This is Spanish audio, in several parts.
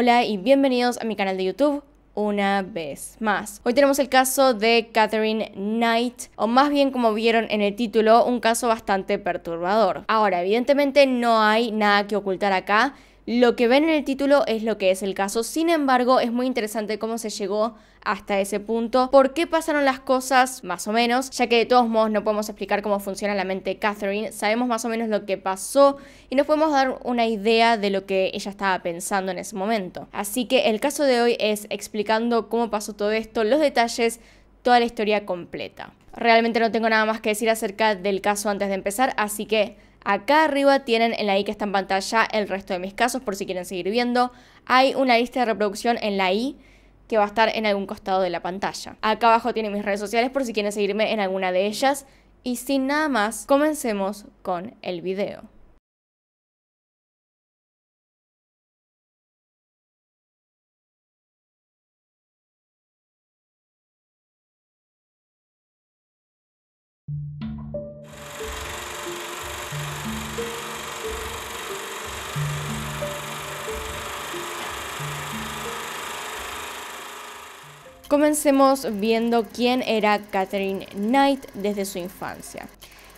Hola y bienvenidos a mi canal de YouTube una vez más. Hoy tenemos el caso de Catherine Knight, o más bien como vieron en el título, un caso bastante perturbador. Ahora, evidentemente no hay nada que ocultar acá, lo que ven en el título es lo que es el caso. Sin embargo, es muy interesante cómo se llegó hasta ese punto, por qué pasaron las cosas, más o menos, ya que de todos modos no podemos explicar cómo funciona la mente de Catherine, sabemos más o menos lo que pasó y nos podemos dar una idea de lo que ella estaba pensando en ese momento. Así que el caso de hoy es explicando cómo pasó todo esto, los detalles, toda la historia completa. Realmente no tengo nada más que decir acerca del caso antes de empezar, así que Acá arriba tienen en la i que está en pantalla el resto de mis casos por si quieren seguir viendo. Hay una lista de reproducción en la i que va a estar en algún costado de la pantalla. Acá abajo tienen mis redes sociales por si quieren seguirme en alguna de ellas. Y sin nada más, comencemos con el video. Comencemos viendo quién era Catherine Knight desde su infancia.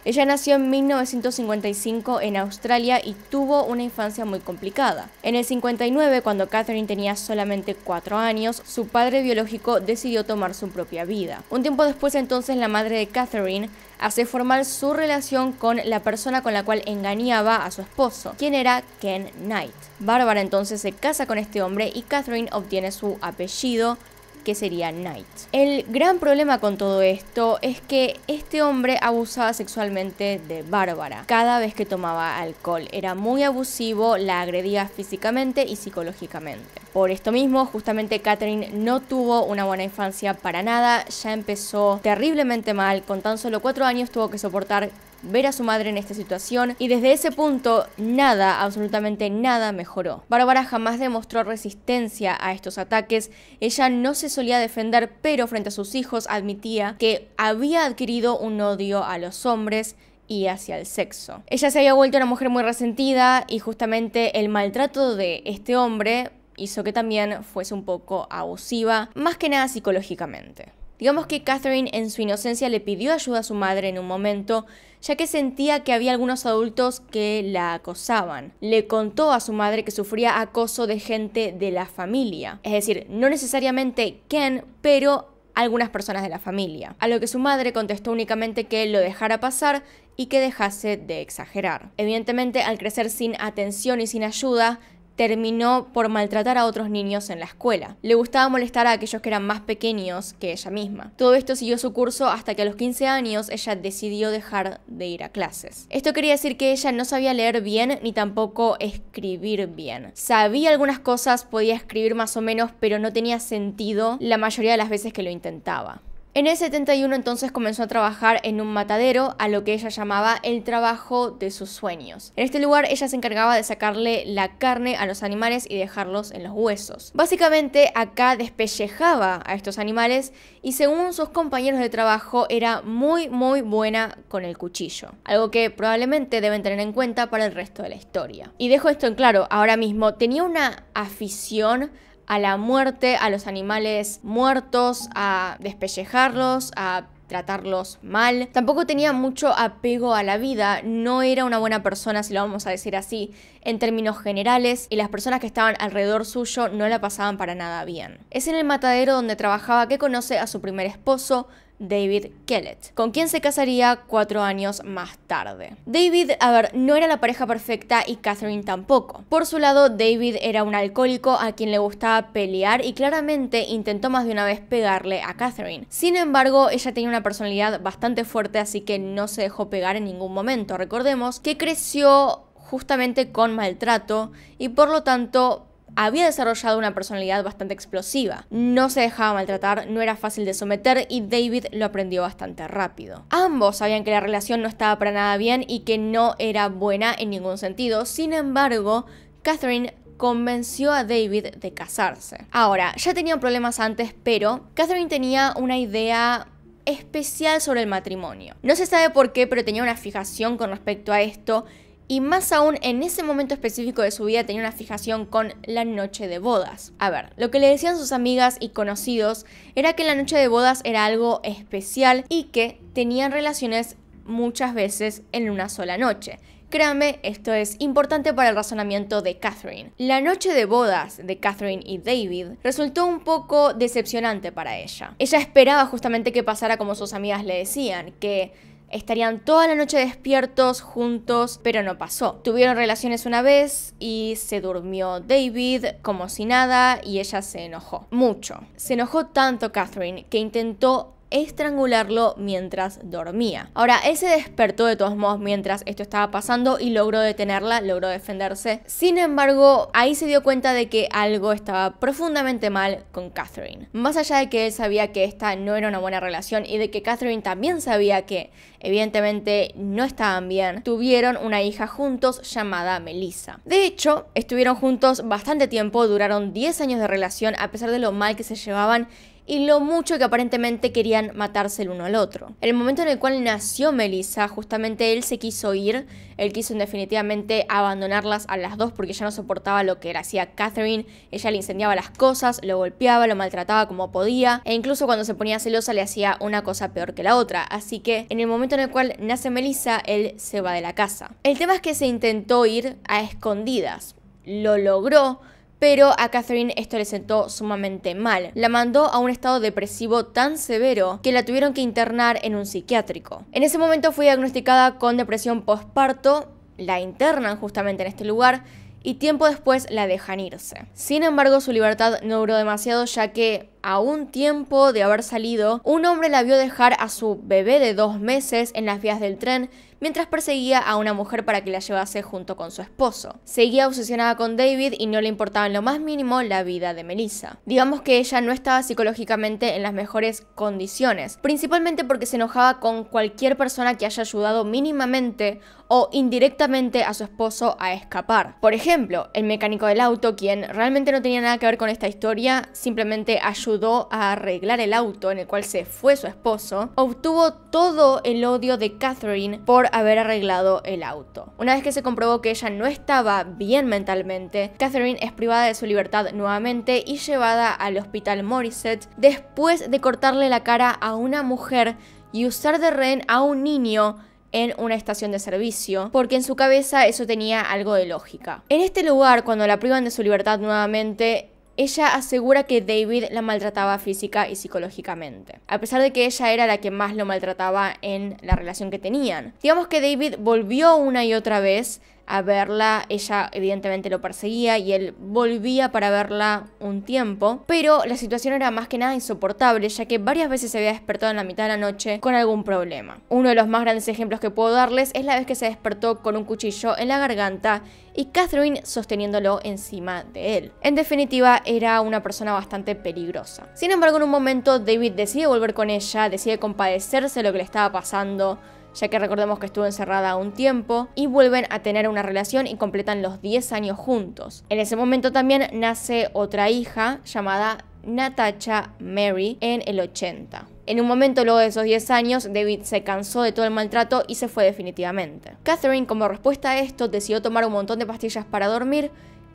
Ella nació en 1955 en Australia y tuvo una infancia muy complicada. En el 59, cuando Catherine tenía solamente 4 años, su padre biológico decidió tomar su propia vida. Un tiempo después entonces la madre de Catherine hace formal su relación con la persona con la cual engañaba a su esposo, quien era Ken Knight. Bárbara entonces se casa con este hombre y Catherine obtiene su apellido que sería Knight. El gran problema con todo esto es que este hombre abusaba sexualmente de Bárbara cada vez que tomaba alcohol. Era muy abusivo, la agredía físicamente y psicológicamente. Por esto mismo, justamente Catherine no tuvo una buena infancia para nada, ya empezó terriblemente mal, con tan solo cuatro años tuvo que soportar ver a su madre en esta situación y desde ese punto nada, absolutamente nada mejoró. Bárbara jamás demostró resistencia a estos ataques, ella no se solía defender pero frente a sus hijos admitía que había adquirido un odio a los hombres y hacia el sexo. Ella se había vuelto una mujer muy resentida y justamente el maltrato de este hombre hizo que también fuese un poco abusiva, más que nada psicológicamente. Digamos que Catherine en su inocencia le pidió ayuda a su madre en un momento, ya que sentía que había algunos adultos que la acosaban. Le contó a su madre que sufría acoso de gente de la familia. Es decir, no necesariamente Ken, pero algunas personas de la familia, a lo que su madre contestó únicamente que lo dejara pasar y que dejase de exagerar. Evidentemente, al crecer sin atención y sin ayuda, terminó por maltratar a otros niños en la escuela. Le gustaba molestar a aquellos que eran más pequeños que ella misma. Todo esto siguió su curso hasta que a los 15 años ella decidió dejar de ir a clases. Esto quería decir que ella no sabía leer bien ni tampoco escribir bien. Sabía algunas cosas, podía escribir más o menos, pero no tenía sentido la mayoría de las veces que lo intentaba. En el 71 entonces comenzó a trabajar en un matadero, a lo que ella llamaba el trabajo de sus sueños. En este lugar ella se encargaba de sacarle la carne a los animales y dejarlos en los huesos. Básicamente acá despellejaba a estos animales y según sus compañeros de trabajo era muy muy buena con el cuchillo. Algo que probablemente deben tener en cuenta para el resto de la historia. Y dejo esto en claro, ahora mismo tenía una afición a la muerte, a los animales muertos, a despellejarlos, a tratarlos mal. Tampoco tenía mucho apego a la vida, no era una buena persona, si lo vamos a decir así, en términos generales, y las personas que estaban alrededor suyo no la pasaban para nada bien. Es en el matadero donde trabajaba que conoce a su primer esposo, David Kellett, con quien se casaría cuatro años más tarde. David, a ver, no era la pareja perfecta y Catherine tampoco. Por su lado, David era un alcohólico a quien le gustaba pelear y claramente intentó más de una vez pegarle a Catherine. Sin embargo, ella tenía una personalidad bastante fuerte, así que no se dejó pegar en ningún momento. Recordemos que creció justamente con maltrato y por lo tanto había desarrollado una personalidad bastante explosiva. No se dejaba maltratar, no era fácil de someter y David lo aprendió bastante rápido. Ambos sabían que la relación no estaba para nada bien y que no era buena en ningún sentido, sin embargo, Catherine convenció a David de casarse. Ahora, ya tenían problemas antes, pero Catherine tenía una idea especial sobre el matrimonio. No se sabe por qué, pero tenía una fijación con respecto a esto y más aún en ese momento específico de su vida tenía una fijación con la noche de bodas. A ver, lo que le decían sus amigas y conocidos era que la noche de bodas era algo especial y que tenían relaciones muchas veces en una sola noche. Créanme, esto es importante para el razonamiento de Catherine. La noche de bodas de Catherine y David resultó un poco decepcionante para ella. Ella esperaba justamente que pasara como sus amigas le decían, que Estarían toda la noche despiertos juntos, pero no pasó. Tuvieron relaciones una vez y se durmió David como si nada y ella se enojó. Mucho. Se enojó tanto Catherine que intentó estrangularlo mientras dormía. Ahora, él se despertó de todos modos mientras esto estaba pasando y logró detenerla, logró defenderse. Sin embargo, ahí se dio cuenta de que algo estaba profundamente mal con Catherine. Más allá de que él sabía que esta no era una buena relación y de que Catherine también sabía que evidentemente no estaban bien, tuvieron una hija juntos llamada Melissa. De hecho, estuvieron juntos bastante tiempo, duraron 10 años de relación a pesar de lo mal que se llevaban y lo mucho que aparentemente querían matarse el uno al otro. En el momento en el cual nació Melissa, justamente él se quiso ir, él quiso definitivamente abandonarlas a las dos porque ya no soportaba lo que hacía Catherine, ella le incendiaba las cosas, lo golpeaba, lo maltrataba como podía e incluso cuando se ponía celosa le hacía una cosa peor que la otra, así que en el momento en el cual nace Melissa, él se va de la casa. El tema es que se intentó ir a escondidas, lo logró, pero a Catherine esto le sentó sumamente mal. La mandó a un estado depresivo tan severo que la tuvieron que internar en un psiquiátrico. En ese momento fue diagnosticada con depresión postparto, la internan justamente en este lugar y tiempo después la dejan irse. Sin embargo, su libertad no duró demasiado ya que a un tiempo de haber salido, un hombre la vio dejar a su bebé de dos meses en las vías del tren mientras perseguía a una mujer para que la llevase junto con su esposo. Seguía obsesionada con David y no le importaba en lo más mínimo la vida de Melissa. Digamos que ella no estaba psicológicamente en las mejores condiciones, principalmente porque se enojaba con cualquier persona que haya ayudado mínimamente o indirectamente a su esposo a escapar. Por ejemplo, el mecánico del auto, quien realmente no tenía nada que ver con esta historia, simplemente ayudó a arreglar el auto en el cual se fue su esposo, obtuvo todo el odio de Catherine por haber arreglado el auto. Una vez que se comprobó que ella no estaba bien mentalmente, Catherine es privada de su libertad nuevamente y llevada al hospital Morissette después de cortarle la cara a una mujer y usar de rehén a un niño en una estación de servicio, porque en su cabeza eso tenía algo de lógica. En este lugar, cuando la privan de su libertad nuevamente, ella asegura que David la maltrataba física y psicológicamente, a pesar de que ella era la que más lo maltrataba en la relación que tenían. Digamos que David volvió una y otra vez a verla. Ella evidentemente lo perseguía y él volvía para verla un tiempo, pero la situación era más que nada insoportable, ya que varias veces se había despertado en la mitad de la noche con algún problema. Uno de los más grandes ejemplos que puedo darles es la vez que se despertó con un cuchillo en la garganta y Catherine sosteniéndolo encima de él. En definitiva, era una persona bastante peligrosa. Sin embargo, en un momento David decide volver con ella, decide compadecerse de lo que le estaba pasando, ya que recordemos que estuvo encerrada un tiempo, y vuelven a tener una relación y completan los 10 años juntos. En ese momento también nace otra hija llamada Natasha Mary en el 80. En un momento luego de esos 10 años, David se cansó de todo el maltrato y se fue definitivamente. Catherine, como respuesta a esto, decidió tomar un montón de pastillas para dormir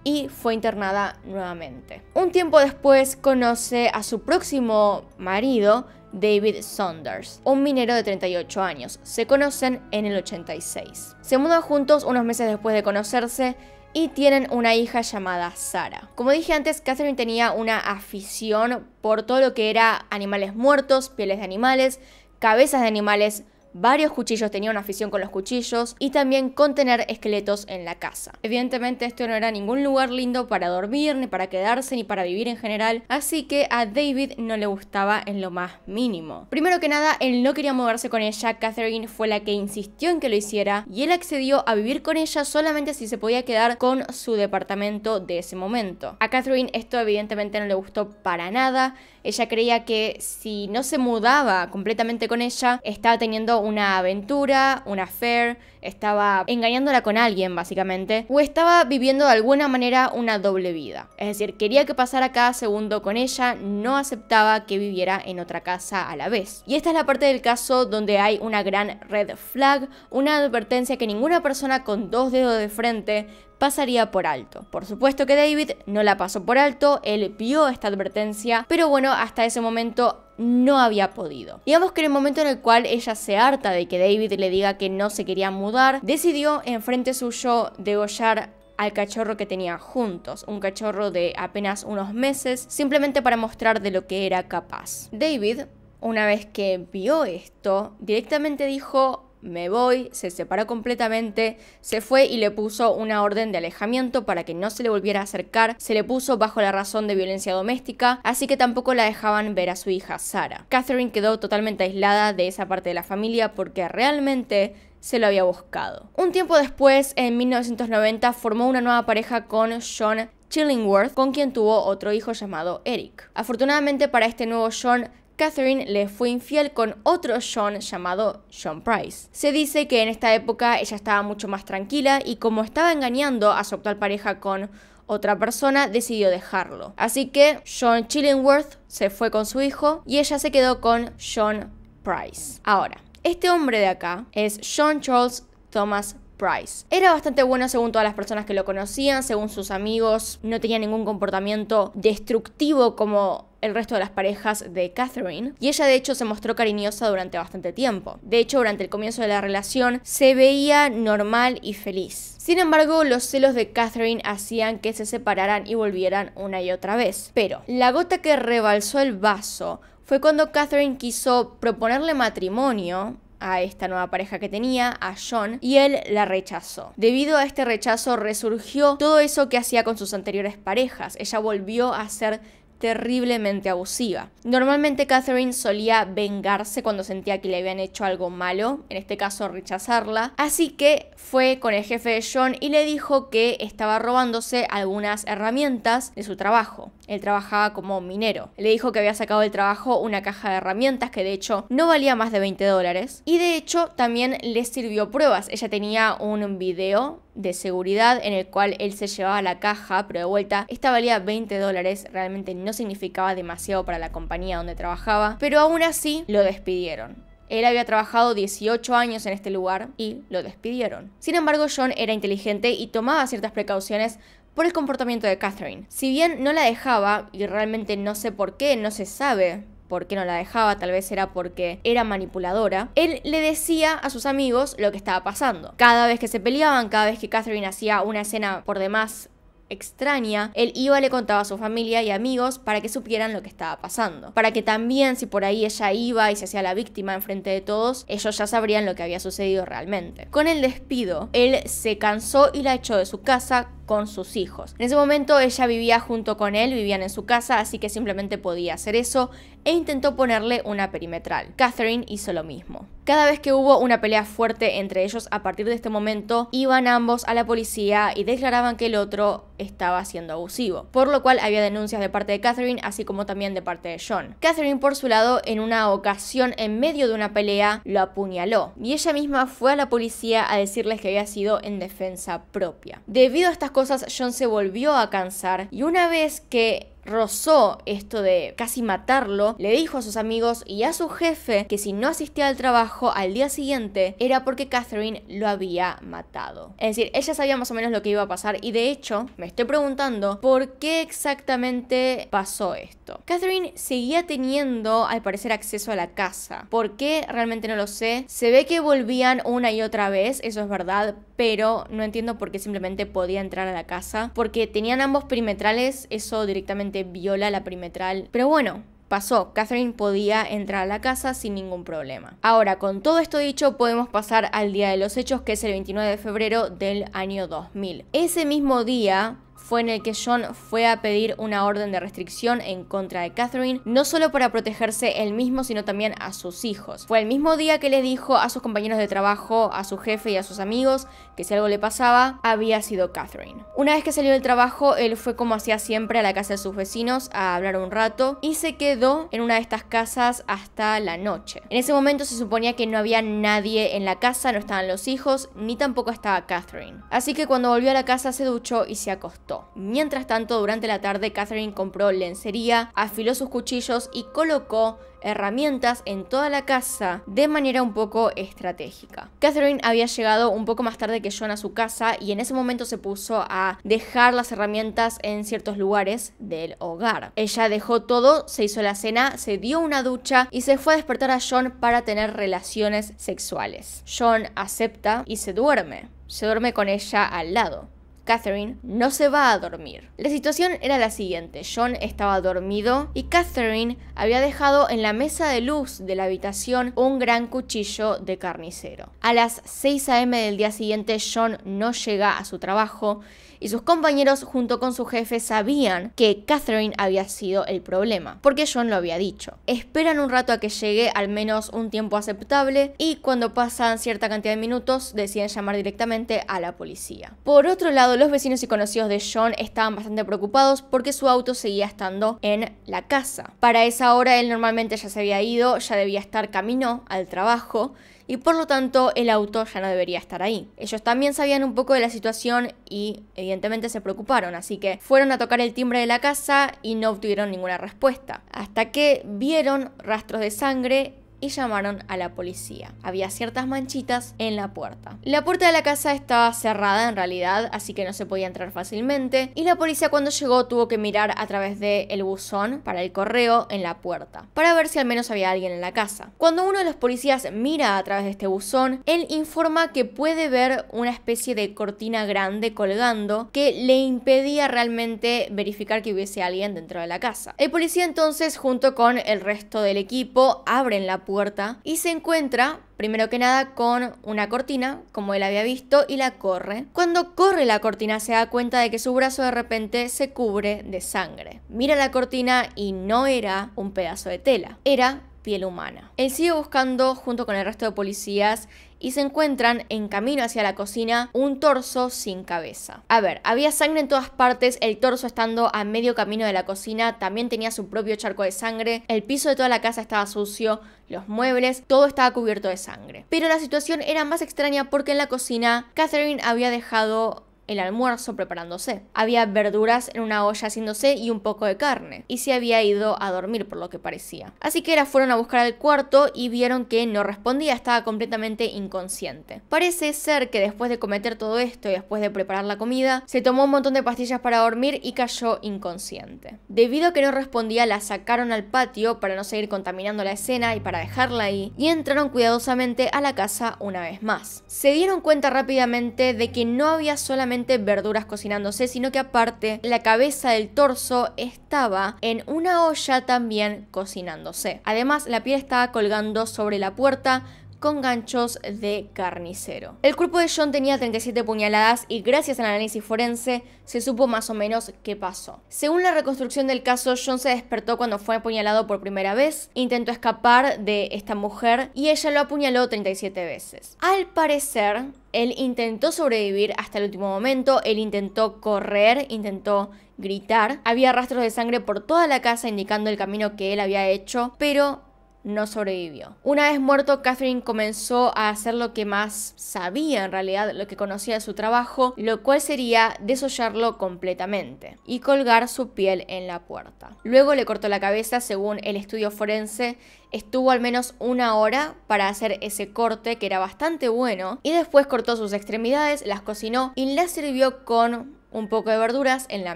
y fue internada nuevamente. Un tiempo después conoce a su próximo marido, David Saunders, un minero de 38 años. Se conocen en el 86. Se mudan juntos unos meses después de conocerse y tienen una hija llamada Sara. Como dije antes, Catherine tenía una afición por todo lo que era animales muertos, pieles de animales, cabezas de animales, varios cuchillos, tenía una afición con los cuchillos y también con tener esqueletos en la casa. Evidentemente esto no era ningún lugar lindo para dormir, ni para quedarse, ni para vivir en general, así que a David no le gustaba en lo más mínimo. Primero que nada, él no quería moverse con ella, Catherine fue la que insistió en que lo hiciera y él accedió a vivir con ella solamente si se podía quedar con su departamento de ese momento. A Catherine esto evidentemente no le gustó para nada, ella creía que si no se mudaba completamente con ella, estaba teniendo una aventura, una affair, estaba engañándola con alguien básicamente, o estaba viviendo de alguna manera una doble vida. Es decir, quería que pasara cada segundo con ella, no aceptaba que viviera en otra casa a la vez. Y esta es la parte del caso donde hay una gran red flag, una advertencia que ninguna persona con dos dedos de frente pasaría por alto. Por supuesto que David no la pasó por alto, él vio esta advertencia, pero bueno, hasta ese momento no había podido. Digamos que en el momento en el cual ella se harta de que David le diga que no se quería mudar, decidió en frente suyo degollar al cachorro que tenía juntos, un cachorro de apenas unos meses, simplemente para mostrar de lo que era capaz. David, una vez que vio esto, directamente dijo, me voy, se separó completamente, se fue y le puso una orden de alejamiento para que no se le volviera a acercar, se le puso bajo la razón de violencia doméstica, así que tampoco la dejaban ver a su hija Sara. Catherine quedó totalmente aislada de esa parte de la familia porque realmente se lo había buscado. Un tiempo después, en 1990, formó una nueva pareja con John Chillingworth, con quien tuvo otro hijo llamado Eric. Afortunadamente para este nuevo John, Catherine le fue infiel con otro John llamado John Price. Se dice que en esta época ella estaba mucho más tranquila y como estaba engañando a su actual pareja con otra persona, decidió dejarlo. Así que John Chillingworth se fue con su hijo y ella se quedó con John Price. Ahora, este hombre de acá es John Charles Thomas Price. Era bastante bueno según todas las personas que lo conocían, según sus amigos, no tenía ningún comportamiento destructivo como el resto de las parejas de Catherine, y ella de hecho se mostró cariñosa durante bastante tiempo. De hecho, durante el comienzo de la relación se veía normal y feliz. Sin embargo, los celos de Catherine hacían que se separaran y volvieran una y otra vez. Pero la gota que rebalsó el vaso fue cuando Catherine quiso proponerle matrimonio a esta nueva pareja que tenía, a John, y él la rechazó. Debido a este rechazo resurgió todo eso que hacía con sus anteriores parejas. Ella volvió a ser terriblemente abusiva. Normalmente Catherine solía vengarse cuando sentía que le habían hecho algo malo, en este caso rechazarla, así que fue con el jefe de John y le dijo que estaba robándose algunas herramientas de su trabajo. Él trabajaba como minero. Le dijo que había sacado del trabajo una caja de herramientas que de hecho no valía más de 20 dólares. Y de hecho también le sirvió pruebas. Ella tenía un video de seguridad en el cual él se llevaba la caja, pero de vuelta esta valía 20 dólares, realmente no significaba demasiado para la compañía donde trabajaba, pero aún así lo despidieron. Él había trabajado 18 años en este lugar y lo despidieron. Sin embargo, John era inteligente y tomaba ciertas precauciones por el comportamiento de Catherine. Si bien no la dejaba, y realmente no sé por qué, no se sabe por qué no la dejaba, tal vez era porque era manipuladora, él le decía a sus amigos lo que estaba pasando. Cada vez que se peleaban, cada vez que Catherine hacía una escena por demás extraña, él iba le contaba a su familia y amigos para que supieran lo que estaba pasando. Para que también si por ahí ella iba y se hacía la víctima enfrente de todos, ellos ya sabrían lo que había sucedido realmente. Con el despido, él se cansó y la echó de su casa con sus hijos. En ese momento ella vivía junto con él, vivían en su casa, así que simplemente podía hacer eso e intentó ponerle una perimetral. Catherine hizo lo mismo. Cada vez que hubo una pelea fuerte entre ellos a partir de este momento, iban ambos a la policía y declaraban que el otro estaba siendo abusivo, por lo cual había denuncias de parte de Catherine, así como también de parte de John. Catherine, por su lado, en una ocasión en medio de una pelea, lo apuñaló y ella misma fue a la policía a decirles que había sido en defensa propia. Debido a estas cosas John se volvió a cansar y una vez que rozó esto de casi matarlo, le dijo a sus amigos y a su jefe que si no asistía al trabajo al día siguiente era porque Catherine lo había matado. Es decir, ella sabía más o menos lo que iba a pasar y de hecho me estoy preguntando por qué exactamente pasó esto. Catherine seguía teniendo al parecer acceso a la casa. ¿Por qué? Realmente no lo sé. Se ve que volvían una y otra vez, eso es verdad, pero no entiendo por qué simplemente podía entrar a la casa porque tenían ambos perimetrales, eso directamente viola la primetral. Pero bueno, pasó. Catherine podía entrar a la casa sin ningún problema. Ahora, con todo esto dicho, podemos pasar al día de los hechos, que es el 29 de febrero del año 2000. Ese mismo día, fue en el que John fue a pedir una orden de restricción en contra de Catherine, no solo para protegerse él mismo, sino también a sus hijos. Fue el mismo día que le dijo a sus compañeros de trabajo, a su jefe y a sus amigos que si algo le pasaba, había sido Catherine. Una vez que salió del trabajo, él fue como hacía siempre a la casa de sus vecinos a hablar un rato y se quedó en una de estas casas hasta la noche. En ese momento se suponía que no había nadie en la casa, no estaban los hijos, ni tampoco estaba Catherine. Así que cuando volvió a la casa se duchó y se acostó. Mientras tanto, durante la tarde, Catherine compró lencería, afiló sus cuchillos y colocó herramientas en toda la casa de manera un poco estratégica. Catherine había llegado un poco más tarde que John a su casa y en ese momento se puso a dejar las herramientas en ciertos lugares del hogar. Ella dejó todo, se hizo la cena, se dio una ducha y se fue a despertar a John para tener relaciones sexuales. John acepta y se duerme. Se duerme con ella al lado. Catherine no se va a dormir. La situación era la siguiente, John estaba dormido y Catherine había dejado en la mesa de luz de la habitación un gran cuchillo de carnicero. A las 6 a.m. del día siguiente John no llega a su trabajo y sus compañeros junto con su jefe sabían que Catherine había sido el problema, porque John lo había dicho. Esperan un rato a que llegue al menos un tiempo aceptable y cuando pasan cierta cantidad de minutos deciden llamar directamente a la policía. Por otro lado, los vecinos y conocidos de John estaban bastante preocupados porque su auto seguía estando en la casa. Para esa hora él normalmente ya se había ido, ya debía estar camino al trabajo y por lo tanto el auto ya no debería estar ahí. Ellos también sabían un poco de la situación y evidentemente se preocuparon, así que fueron a tocar el timbre de la casa y no obtuvieron ninguna respuesta, hasta que vieron rastros de sangre y llamaron a la policía. Había ciertas manchitas en la puerta. La puerta de la casa estaba cerrada en realidad, así que no se podía entrar fácilmente y la policía cuando llegó tuvo que mirar a través del el buzón para el correo en la puerta para ver si al menos había alguien en la casa. Cuando uno de los policías mira a través de este buzón, él informa que puede ver una especie de cortina grande colgando que le impedía realmente verificar que hubiese alguien dentro de la casa. El policía entonces junto con el resto del equipo abren la puerta y se encuentra, primero que nada, con una cortina, como él había visto, y la corre. Cuando corre la cortina se da cuenta de que su brazo de repente se cubre de sangre. Mira la cortina y no era un pedazo de tela, era piel humana. Él sigue buscando junto con el resto de policías y se encuentran en camino hacia la cocina un torso sin cabeza. A ver, había sangre en todas partes, el torso estando a medio camino de la cocina también tenía su propio charco de sangre, el piso de toda la casa estaba sucio, los muebles, todo estaba cubierto de sangre. Pero la situación era más extraña porque en la cocina Catherine había dejado el almuerzo preparándose. Había verduras en una olla haciéndose y un poco de carne. Y se había ido a dormir por lo que parecía. Así que la fueron a buscar al cuarto y vieron que no respondía, estaba completamente inconsciente. Parece ser que después de cometer todo esto y después de preparar la comida, se tomó un montón de pastillas para dormir y cayó inconsciente. Debido a que no respondía, la sacaron al patio para no seguir contaminando la escena y para dejarla ahí, y entraron cuidadosamente a la casa una vez más. Se dieron cuenta rápidamente de que no había solamente verduras cocinándose, sino que aparte la cabeza del torso estaba en una olla también cocinándose. Además, la piel estaba colgando sobre la puerta con ganchos de carnicero. El cuerpo de John tenía 37 puñaladas y gracias al análisis forense se supo más o menos qué pasó. Según la reconstrucción del caso, John se despertó cuando fue apuñalado por primera vez, intentó escapar de esta mujer y ella lo apuñaló 37 veces. Al parecer, él intentó sobrevivir hasta el último momento, él intentó correr, intentó gritar. Había rastros de sangre por toda la casa indicando el camino que él había hecho, pero no sobrevivió. Una vez muerto, Catherine comenzó a hacer lo que más sabía en realidad, lo que conocía de su trabajo, lo cual sería desollarlo completamente y colgar su piel en la puerta. Luego le cortó la cabeza, según el estudio forense, estuvo al menos una hora para hacer ese corte que era bastante bueno y después cortó sus extremidades, las cocinó y las sirvió con un poco de verduras en la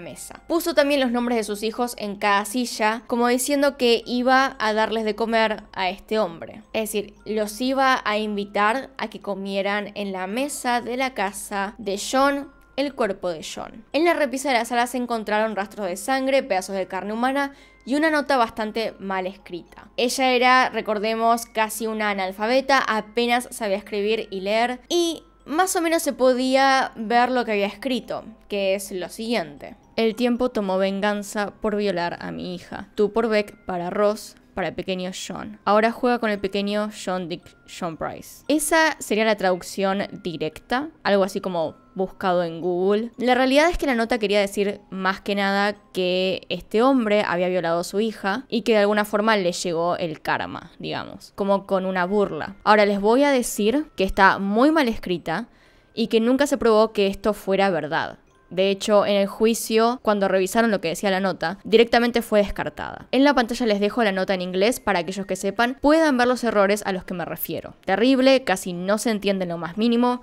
mesa. Puso también los nombres de sus hijos en cada silla, como diciendo que iba a darles de comer a este hombre. Es decir, los iba a invitar a que comieran en la mesa de la casa de John el cuerpo de John. En la repisa de la sala se encontraron rastros de sangre, pedazos de carne humana y una nota bastante mal escrita. Ella era, recordemos, casi una analfabeta, apenas sabía escribir y leer y más o menos se podía ver lo que había escrito, que es lo siguiente. El tiempo tomó venganza por violar a mi hija. Tú por Beck para Ross, para el pequeño Sean. Ahora juega con el pequeño Sean Dick John Price. Esa sería la traducción directa, algo así como buscado en Google. La realidad es que la nota quería decir más que nada que este hombre había violado a su hija y que de alguna forma le llegó el karma, digamos, como con una burla. Ahora les voy a decir que está muy mal escrita y que nunca se probó que esto fuera verdad. De hecho, en el juicio, cuando revisaron lo que decía la nota, directamente fue descartada. En la pantalla les dejo la nota en inglés para aquellos que sepan puedan ver los errores a los que me refiero. Terrible, casi no se entiende lo más mínimo.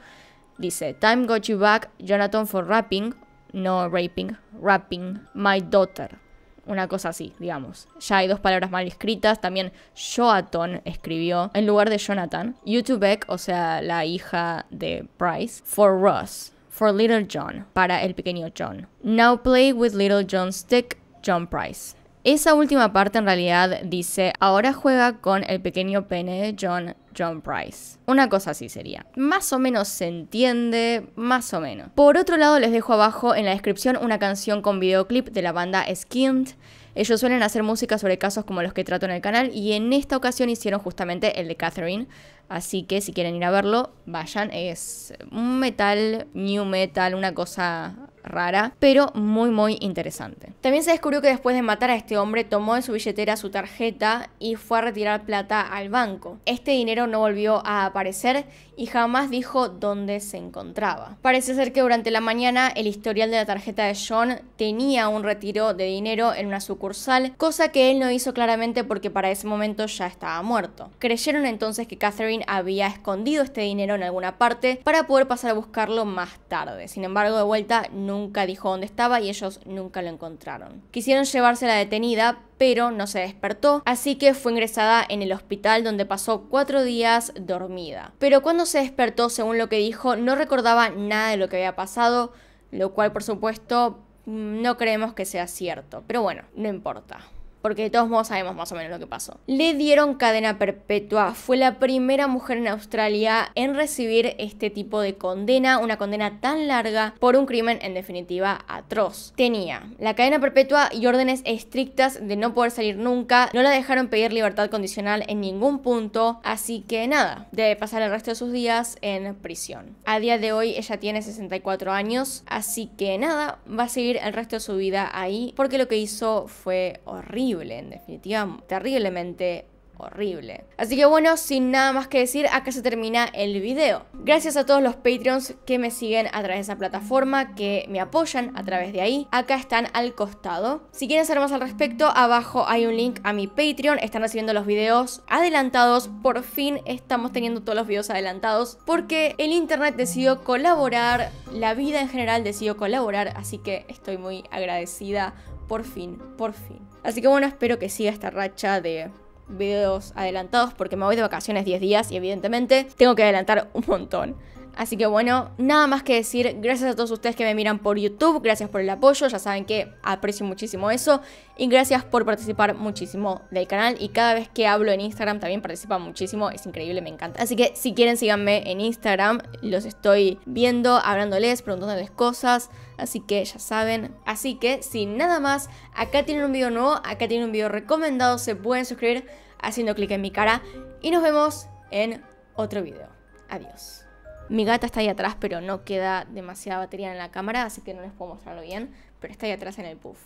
Dice, Time got you back, Jonathan for rapping, no raping, rapping, my daughter. Una cosa así, digamos. Ya hay dos palabras mal escritas. También Joaton escribió en lugar de Jonathan. YouTube o sea, la hija de Bryce, for Ross for Little John, para el pequeño John. Now play with Little John's stick, John Price. Esa última parte en realidad dice, ahora juega con el pequeño pene de John, John Price. Una cosa así sería. Más o menos se entiende, más o menos. Por otro lado, les dejo abajo en la descripción una canción con videoclip de la banda Skint ellos suelen hacer música sobre casos como los que trato en el canal y en esta ocasión hicieron justamente el de Catherine. Así que si quieren ir a verlo, vayan. Es un metal, new metal, una cosa rara, pero muy muy interesante. También se descubrió que después de matar a este hombre tomó de su billetera su tarjeta y fue a retirar plata al banco. Este dinero no volvió a aparecer y jamás dijo dónde se encontraba. Parece ser que durante la mañana el historial de la tarjeta de John tenía un retiro de dinero en una sucursal, cosa que él no hizo claramente porque para ese momento ya estaba muerto. Creyeron entonces que Catherine había escondido este dinero en alguna parte para poder pasar a buscarlo más tarde. Sin embargo, de vuelta no nunca dijo dónde estaba y ellos nunca lo encontraron. Quisieron llevársela detenida, pero no se despertó, así que fue ingresada en el hospital donde pasó cuatro días dormida. Pero cuando se despertó, según lo que dijo, no recordaba nada de lo que había pasado, lo cual por supuesto mm, no creemos que sea cierto, pero bueno, no importa porque de todos modos sabemos más o menos lo que pasó. Le dieron cadena perpetua, fue la primera mujer en Australia en recibir este tipo de condena, una condena tan larga por un crimen en definitiva atroz. Tenía la cadena perpetua y órdenes estrictas de no poder salir nunca, no la dejaron pedir libertad condicional en ningún punto, así que nada, debe pasar el resto de sus días en prisión. A día de hoy ella tiene 64 años, así que nada, va a seguir el resto de su vida ahí porque lo que hizo fue horrible en definitiva, terriblemente horrible. Así que bueno, sin nada más que decir, acá se termina el video. Gracias a todos los Patreons que me siguen a través de esa plataforma, que me apoyan a través de ahí. Acá están al costado. Si quieren saber más al respecto, abajo hay un link a mi Patreon. Están recibiendo los videos adelantados. Por fin estamos teniendo todos los videos adelantados porque el internet decidió colaborar, la vida en general decidió colaborar, así que estoy muy agradecida por fin, por fin. Así que bueno, espero que siga esta racha de videos adelantados porque me voy de vacaciones 10 días y evidentemente tengo que adelantar un montón. Así que bueno, nada más que decir, gracias a todos ustedes que me miran por YouTube, gracias por el apoyo, ya saben que aprecio muchísimo eso y gracias por participar muchísimo del canal y cada vez que hablo en Instagram también participa muchísimo, es increíble, me encanta. Así que si quieren síganme en Instagram, los estoy viendo, hablándoles, preguntándoles cosas, así que ya saben. Así que sin nada más, acá tienen un video nuevo, acá tienen un video recomendado, se pueden suscribir haciendo clic en mi cara y nos vemos en otro video. Adiós. Mi gata está ahí atrás, pero no queda demasiada batería en la cámara, así que no les puedo mostrarlo bien, pero está ahí atrás en el puff.